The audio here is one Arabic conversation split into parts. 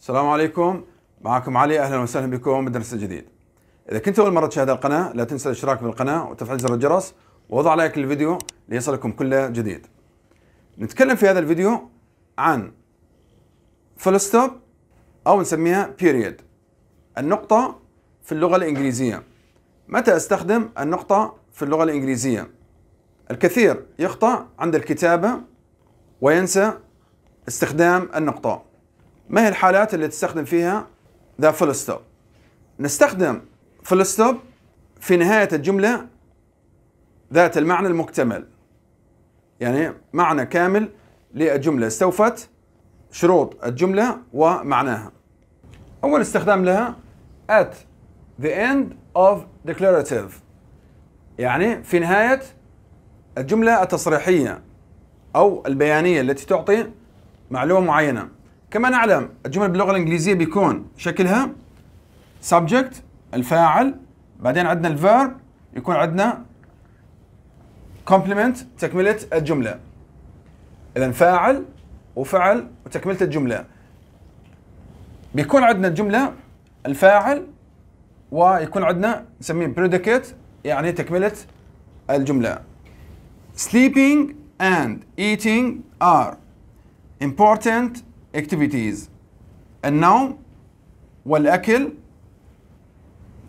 السلام عليكم معكم علي اهلا وسهلا بكم بالدرس الجديد اذا كنت اول مره تشاهد القناه لا تنسى الاشتراك بالقناه وتفعيل زر الجرس ووضع لايك للفيديو ليصلكم كل جديد نتكلم في هذا الفيديو عن فول ستوب او نسميها بيريد النقطه في اللغه الانجليزيه متى استخدم النقطه في اللغه الانجليزيه الكثير يخطا عند الكتابه وينسى استخدام النقطه ما هي الحالات اللي تستخدم فيها ذا فول ستوب نستخدم فول ستوب في نهاية الجملة ذات المعنى المكتمل يعني معنى كامل للجملة استوفت شروط الجملة ومعناها أول استخدام لها at the end of declarative يعني في نهاية الجملة التصريحية أو البيانية التي تعطي معلومة معينة كما نعلم الجمل باللغه الانجليزيه بيكون شكلها subject الفاعل بعدين عندنا الفيرب يكون عندنا complement تكمله الجمله اذا فاعل وفعل وتكمله الجمله بيكون عندنا الجمله الفاعل ويكون عندنا نسميه predicate يعني تكمله الجمله sleeping and eating are important activities النوم والأكل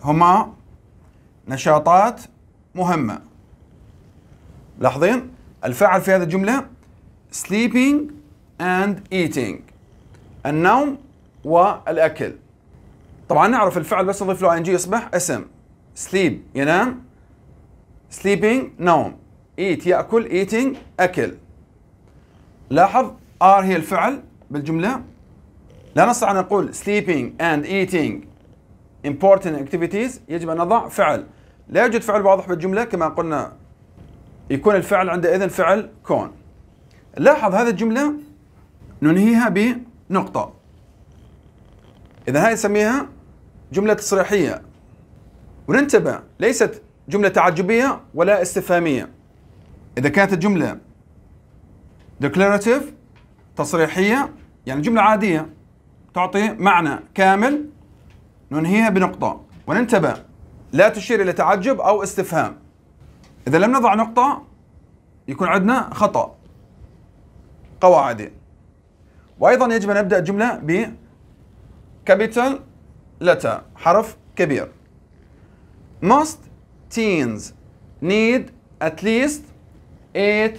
هما نشاطات مهمة لاحظين الفعل في هذه الجملة sleeping and eating النوم والأكل طبعا نعرف الفعل بس نضيف له ing يصبح اسم sleep ينام sleeping نوم eat يأكل eating أكل لاحظ are هي الفعل بالجملة لا نستطيع أن نقول sleeping and eating important activities يجب أن نضع فعل لا يوجد فعل واضح بالجملة كما قلنا يكون الفعل عندئذ فعل كون لاحظ هذه الجملة ننهيها بنقطة إذا هاي نسميها جملة تصريحية وننتبه ليست جملة تعجبية ولا استفهامية إذا كانت الجملة declarative تصريحية يعني جملة عادية تعطي معنى كامل ننهيها بنقطة وننتبه لا تشير إلى تعجب أو استفهام إذا لم نضع نقطة يكون عندنا خطأ قواعدي وأيضا يجب أن نبدأ الجملة ب capital letter حرف كبير most teens need at least 8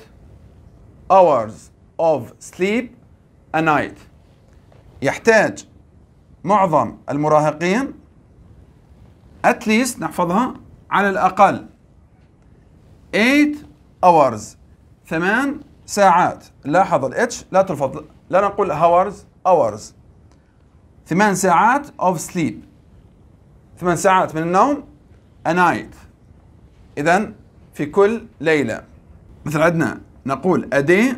hours of sleep night يحتاج معظم المراهقين at least نحفظها على الأقل 8 hours ثمان ساعات لاحظ الاتش لا تلفظ لا نقول hours hours ثمان ساعات of sleep ثمان ساعات من النوم a night إذا في كل ليلة مثل عندنا نقول a day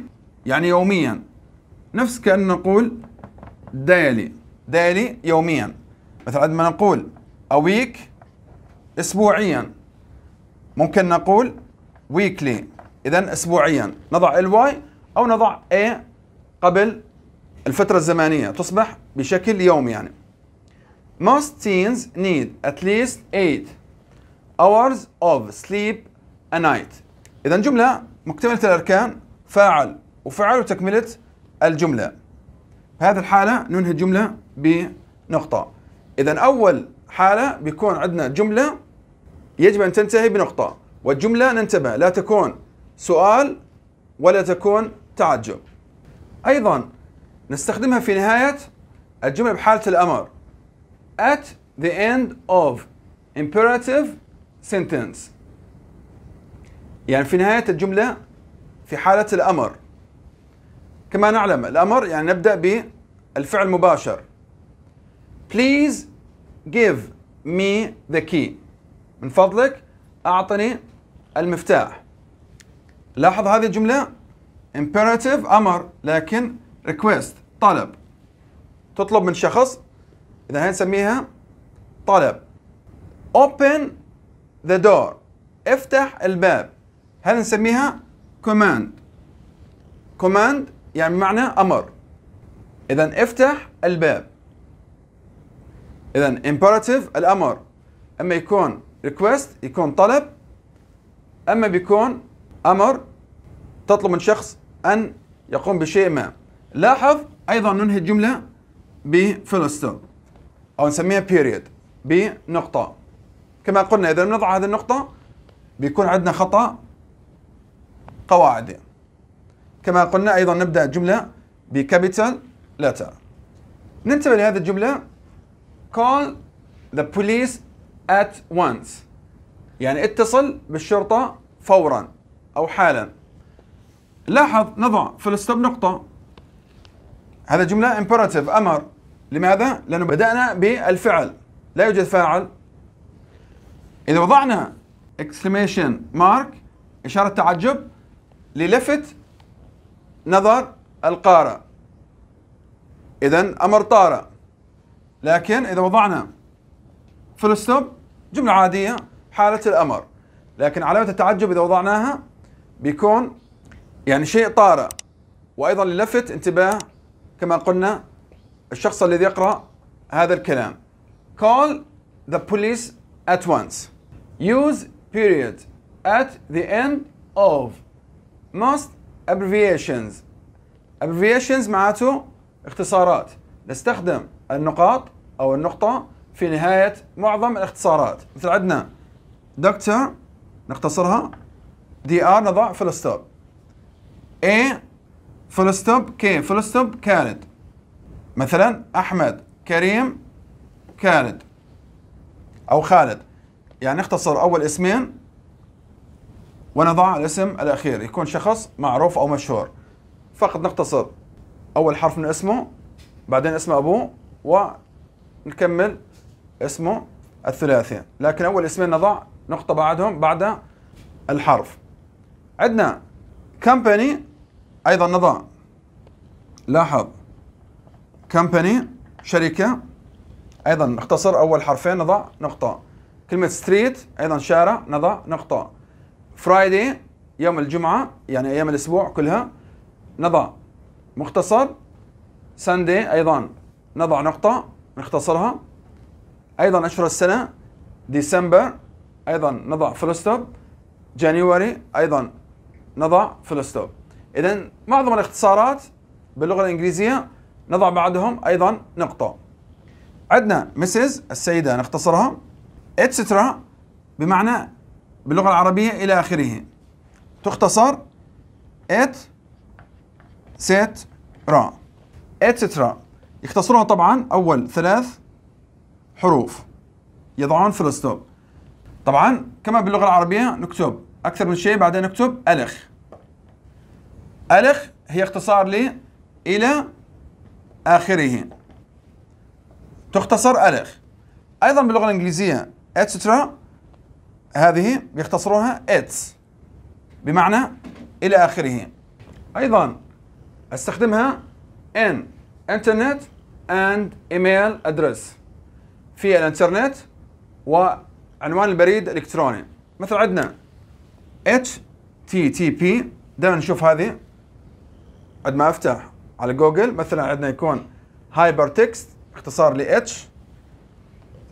يعني يوميا نفس كأن نقول دايلي دايلي يوميا مثلا عندما نقول أويك أسبوعيا ممكن نقول ويكلي إذا أسبوعيا نضع الواي أو نضع اي قبل الفترة الزمنية تصبح بشكل يومي يعني Most teens need at least 8 hours of sleep a night إذا جملة مكتملة الأركان فاعل وفعل وتكملة الجملة في هذه الحالة ننهي الجملة بنقطة إذا أول حالة بيكون عندنا جملة يجب أن تنتهي بنقطة والجملة ننتبه لا تكون سؤال ولا تكون تعجب أيضا نستخدمها في نهاية الجملة بحالة الأمر at the end of imperative sentence يعني في نهاية الجملة في حالة الأمر كما نعلم الأمر يعني نبدأ بالفعل مباشر Please give me the key من فضلك أعطني المفتاح لاحظ هذه الجملة imperative أمر لكن request طلب تطلب من شخص إذا نسميها طلب open the door افتح الباب هل نسميها command command يعني بمعنى امر اذا افتح الباب اذا imperative الامر اما يكون request يكون طلب اما بيكون امر تطلب من شخص ان يقوم بشيء ما لاحظ ايضا ننهي الجمله بفول او نسميها period بنقطه كما قلنا اذا لم نضع هذه النقطه بيكون عندنا خطا قواعدي كما قلنا أيضا نبدأ الجملة بكابيتال letter ننتبه لهذه الجملة call the police at once يعني اتصل بالشرطة فورا أو حالا لاحظ نضع في الستوب نقطة هذا جملة imperative أمر لماذا؟ لأنه بدأنا بالفعل لا يوجد فاعل إذا وضعنا exclamation mark إشارة تعجب للفت نظر القارة إذا أمر طارة لكن إذا وضعنا فل ستوب جملة عادية حالة الأمر لكن علامة التعجب إذا وضعناها بيكون يعني شيء طارئ وأيضا للفت انتباه كما قلنا الشخص الذي يقرأ هذا الكلام call the police at once use period at the end of must abbreviations abbreviations معناته اختصارات نستخدم النقاط أو النقطة في نهاية معظم الاختصارات مثل عندنا دكتور نختصرها دي ار نضع فول ستوب اي فول ستوب كي فول ستوب كانت مثلا احمد كريم كانت او خالد يعني نختصر اول اسمين ونضع الاسم الأخير يكون شخص معروف أو مشهور فقط نقتصر أول حرف من اسمه بعدين اسم أبوه ونكمل اسمه الثلاثي لكن أول اسمين نضع نقطة بعدهم بعد الحرف عندنا company أيضا نضع لاحظ company شركة أيضا نختصر أول حرفين نضع نقطة كلمة ستريت أيضا شارع نضع نقطة فرايدي يوم الجمعه يعني ايام الاسبوع كلها نضع مختصر ساندي ايضا نضع نقطه نختصرها ايضا اشهر السنه ديسمبر ايضا نضع فلستوب جانيوري ايضا نضع فلستوب اذا معظم الاختصارات باللغه الانجليزيه نضع بعدهم ايضا نقطه عندنا مسز السيده نختصرها اتسترا بمعنى باللغة العربية إلى آخره تختصر ات سيت را اتسترا يختصرها طبعا أول ثلاث حروف يضعون في الستوب طبعا كما باللغة العربية نكتب أكثر من شيء بعدين نكتب ألخ ألخ هي اختصار ل إلى آخره تختصر ألخ أيضا باللغة الإنجليزية اتسترا هذه بيختصروها اتس بمعنى إلى آخره أيضا استخدمها ان انترنت اند ايميل ادرس في الانترنت وعنوان البريد الإلكتروني مثلا عندنا اتش تي تي بي دائما نشوف هذه عندما ما افتح على جوجل مثلا عندنا يكون هايبر تكست اختصار ل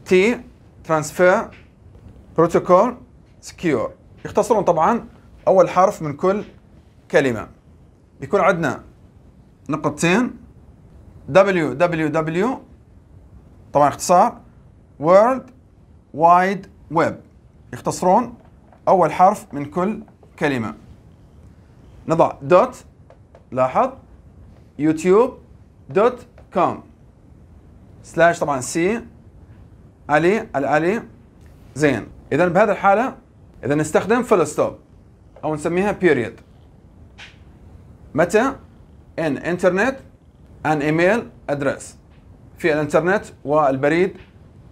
تي ترانسفير بروتوكول سكيور يختصرون طبعا اول حرف من كل كلمه يكون عندنا نقطتين www طبعا اختصار World Wide Web يختصرون أول حرف من كل كلمة نضع دوت لاحظ يوتيوب دوت كوم سلاش طبعا سي علي الالي زين اذا بهذه الحاله اذا نستخدم فول ستوب او نسميها بيريد متى ان انترنت ان ايميل ادريس في الانترنت والبريد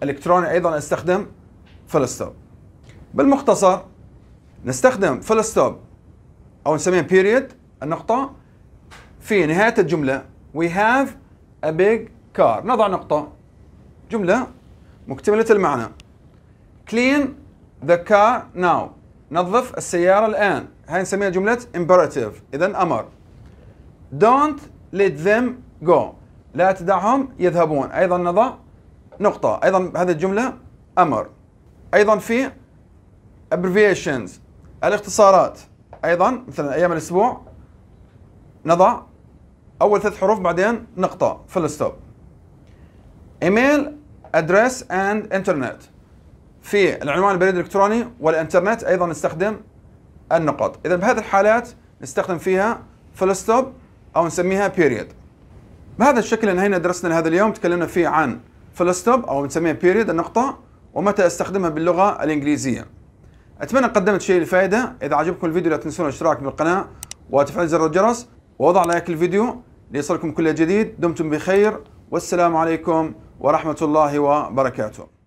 الالكتروني ايضا نستخدم فول ستوب بالمختصر نستخدم فول ستوب او نسميها بيريد النقطه في نهايه الجمله we have a big car نضع نقطه جمله مكتمله المعنى clean the car now نظف السيارة الآن هاي نسميها جملة imperative إذا أمر don't let them go لا تدعهم يذهبون أيضا نضع نقطة أيضا هذه الجملة أمر أيضا في abbreviations الاختصارات أيضا مثلا أيام الأسبوع نضع أول ثلاث حروف بعدين نقطة فل ستوب ايميل ادرس اند انترنت في العنوان البريد الالكتروني والانترنت ايضا نستخدم النقط اذا بهذه الحالات نستخدم فيها فول ستوب او نسميها بيريد بهذا الشكل انهينا درسنا لهذا اليوم تكلمنا فيه عن فول ستوب او نسميها بيريد النقطه ومتى استخدمها باللغه الانجليزيه اتمنى قدمت شيء الفائده اذا عجبكم الفيديو لا تنسون الاشتراك بالقناه وتفعيل زر الجرس ووضع لايك الفيديو ليصلكم كل جديد دمتم بخير والسلام عليكم ورحمه الله وبركاته